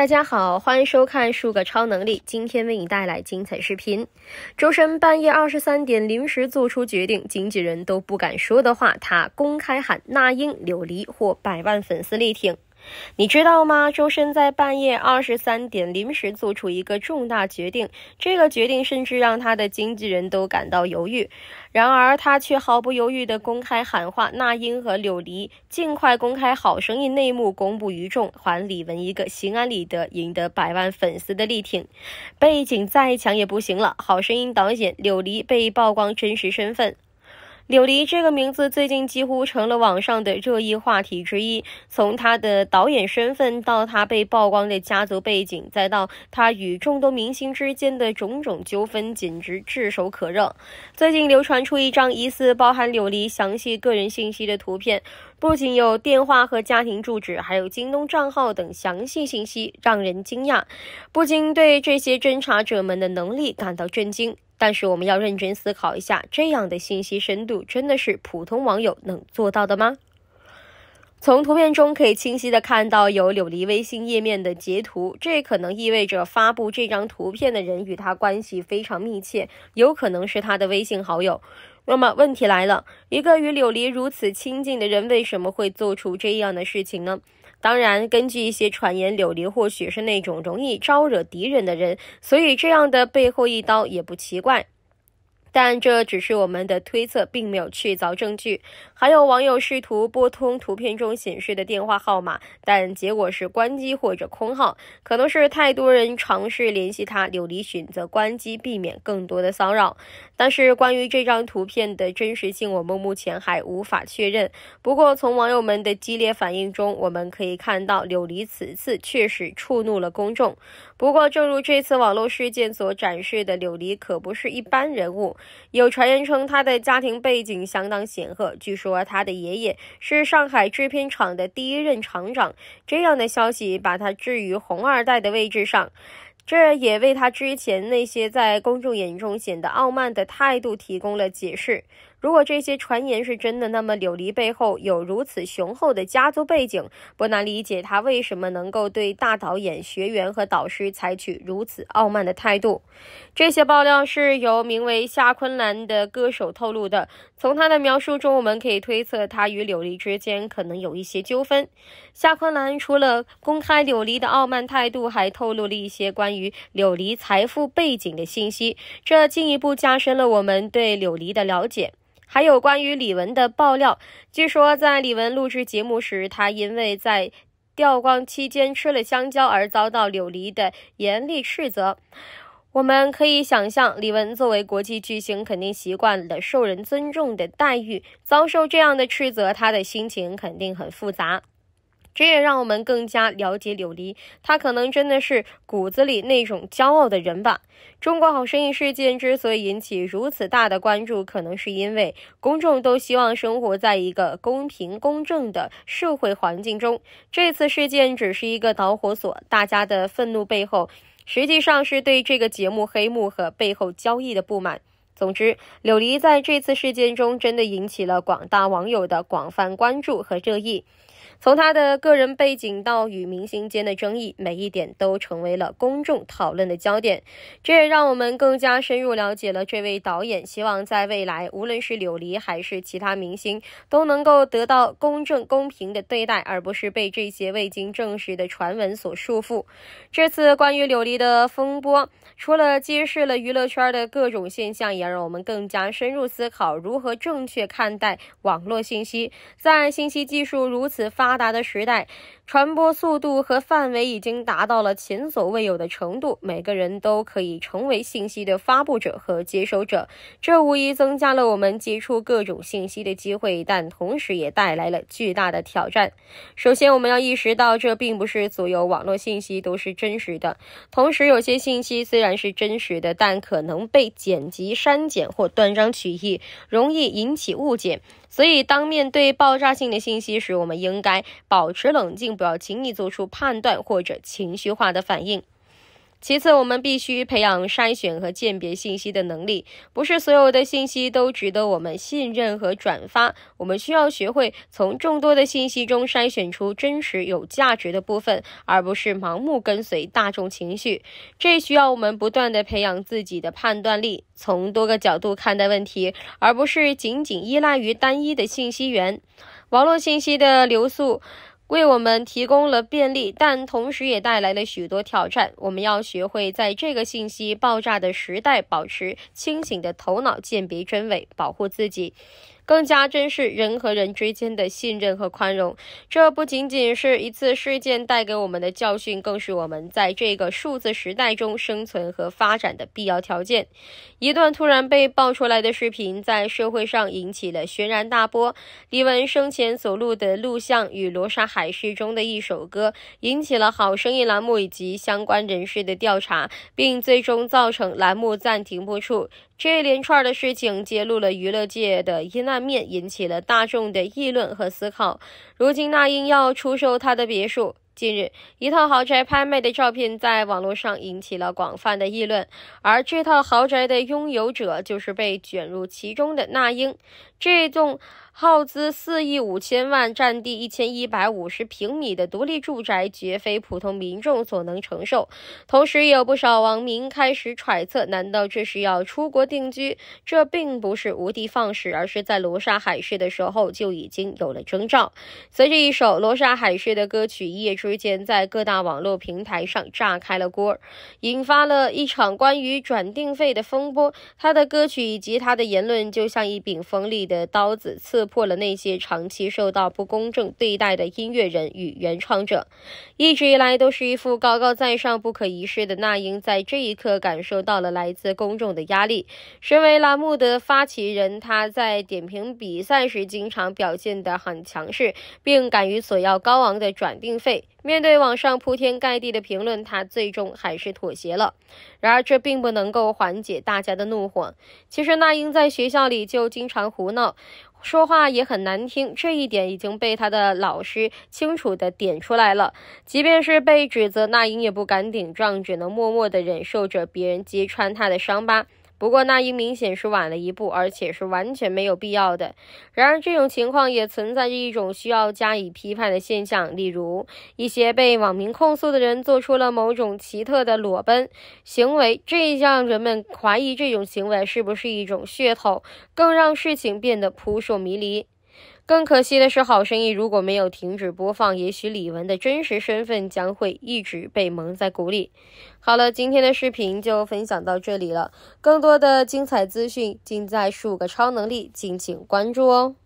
大家好，欢迎收看《数个超能力》，今天为你带来精彩视频。周深半夜二十三点临时做出决定，经纪人都不敢说的话，他公开喊那英、柳璃或百万粉丝力挺。你知道吗？周深在半夜二十三点临时做出一个重大决定，这个决定甚至让他的经纪人都感到犹豫。然而，他却毫不犹豫的公开喊话那英和柳离尽快公开《好声音》内幕，公布于众，还李玟一个心安理得，赢得百万粉丝的力挺。背景再强也不行了，《好声音》导演柳离被曝光真实身份。柳离这个名字最近几乎成了网上的热议话题之一。从他的导演身份，到他被曝光的家族背景，再到他与众多明星之间的种种纠纷，简直炙手可热。最近流传出一张疑似包含柳离详细个人信息的图片，不仅有电话和家庭住址，还有京东账号等详细信息，让人惊讶，不禁对这些侦查者们的能力感到震惊。但是我们要认真思考一下，这样的信息深度真的是普通网友能做到的吗？从图片中可以清晰的看到有柳离微信页面的截图，这可能意味着发布这张图片的人与他关系非常密切，有可能是他的微信好友。那么问题来了，一个与柳离如此亲近的人，为什么会做出这样的事情呢？当然，根据一些传言，柳林或许是那种容易招惹敌人的人，所以这样的背后一刀也不奇怪。但这只是我们的推测，并没有确凿证据。还有网友试图拨通图片中显示的电话号码，但结果是关机或者空号，可能是太多人尝试联系他，柳离选择关机，避免更多的骚扰。但是关于这张图片的真实性，我们目前还无法确认。不过从网友们的激烈反应中，我们可以看到柳离此次确实触怒了公众。不过，正如这次网络事件所展示的，柳离可不是一般人物。有传言称，他的家庭背景相当显赫。据说，他的爷爷是上海制片厂的第一任厂长。这样的消息把他置于“红二代”的位置上，这也为他之前那些在公众眼中显得傲慢的态度提供了解释。如果这些传言是真的，那么柳离背后有如此雄厚的家族背景，不难理解他为什么能够对大导演学员和导师采取如此傲慢的态度。这些爆料是由名为夏昆兰的歌手透露的。从他的描述中，我们可以推测他与柳离之间可能有一些纠纷。夏昆兰除了公开柳离的傲慢态度，还透露了一些关于柳离财富背景的信息，这进一步加深了我们对柳离的了解。还有关于李玟的爆料，据说在李玟录制节目时，她因为在调光期间吃了香蕉而遭到柳离的严厉斥责。我们可以想象，李玟作为国际巨星，肯定习惯了受人尊重的待遇，遭受这样的斥责，她的心情肯定很复杂。这也让我们更加了解柳离，他可能真的是骨子里那种骄傲的人吧。中国好声音事件之所以引起如此大的关注，可能是因为公众都希望生活在一个公平公正的社会环境中。这次事件只是一个导火索，大家的愤怒背后，实际上是对这个节目黑幕和背后交易的不满。总之，柳离在这次事件中真的引起了广大网友的广泛关注和热议。从他的个人背景到与明星间的争议，每一点都成为了公众讨论的焦点。这也让我们更加深入了解了这位导演。希望在未来，无论是柳离还是其他明星，都能够得到公正、公平的对待，而不是被这些未经证实的传闻所束缚。这次关于柳离的风波，除了揭示了娱乐圈的各种现象，也……让我们更加深入思考如何正确看待网络信息。在信息技术如此发达的时代，传播速度和范围已经达到了前所未有的程度，每个人都可以成为信息的发布者和接收者。这无疑增加了我们接触各种信息的机会，但同时也带来了巨大的挑战。首先，我们要意识到这并不是所有网络信息都是真实的。同时，有些信息虽然是真实的，但可能被剪辑删。删减或断章取义，容易引起误解。所以，当面对爆炸性的信息时，我们应该保持冷静，不要轻易做出判断或者情绪化的反应。其次，我们必须培养筛选和鉴别信息的能力。不是所有的信息都值得我们信任和转发。我们需要学会从众多的信息中筛选出真实、有价值的部分，而不是盲目跟随大众情绪。这需要我们不断地培养自己的判断力，从多个角度看待问题，而不是仅仅依赖于单一的信息源。网络信息的流速。为我们提供了便利，但同时也带来了许多挑战。我们要学会在这个信息爆炸的时代，保持清醒的头脑，鉴别真伪，保护自己。更加珍视人和人之间的信任和宽容，这不仅仅是一次事件带给我们的教训，更是我们在这个数字时代中生存和发展的必要条件。一段突然被爆出来的视频在社会上引起了轩然大波。李玟生前所录的录像与《罗刹海市》中的一首歌引起了《好声音》栏目以及相关人士的调查，并最终造成栏目暂停播出。这一连串的事情揭露了娱乐界的阴暗面，引起了大众的议论和思考。如今，那英要出售她的别墅。近日，一套豪宅拍卖的照片在网络上引起了广泛的议论，而这套豪宅的拥有者就是被卷入其中的那英。这栋耗资四亿五千万、占地一千一百五十平米的独立住宅，绝非普通民众所能承受。同时，有不少网民开始揣测：难道这是要出国定居？这并不是无的放矢，而是在罗莎海市的时候就已经有了征兆。随着一首罗莎海市的歌曲一夜之间在各大网络平台上炸开了锅，引发了一场关于转定费的风波。他的歌曲以及他的言论，就像一柄锋利的刀子刺。刺破了那些长期受到不公正对待的音乐人与原创者。一直以来都是一副高高在上、不可一世的那英，在这一刻感受到了来自公众的压力。身为栏目的发起人，他在点评比赛时经常表现得很强势，并敢于索要高昂的转定费。面对网上铺天盖地的评论，他最终还是妥协了。然而，这并不能够缓解大家的怒火。其实，那英在学校里就经常胡闹。说话也很难听，这一点已经被他的老师清楚的点出来了。即便是被指责，那英也不敢顶撞，只能默默的忍受着别人揭穿他的伤疤。不过，那英明显是晚了一步，而且是完全没有必要的。然而，这种情况也存在着一种需要加以批判的现象，例如一些被网民控诉的人做出了某种奇特的裸奔行为，这让人们怀疑这种行为是不是一种噱头，更让事情变得扑朔迷离。更可惜的是，好声音如果没有停止播放，也许李玟的真实身份将会一直被蒙在鼓里。好了，今天的视频就分享到这里了，更多的精彩资讯尽在数个超能力，敬请关注哦。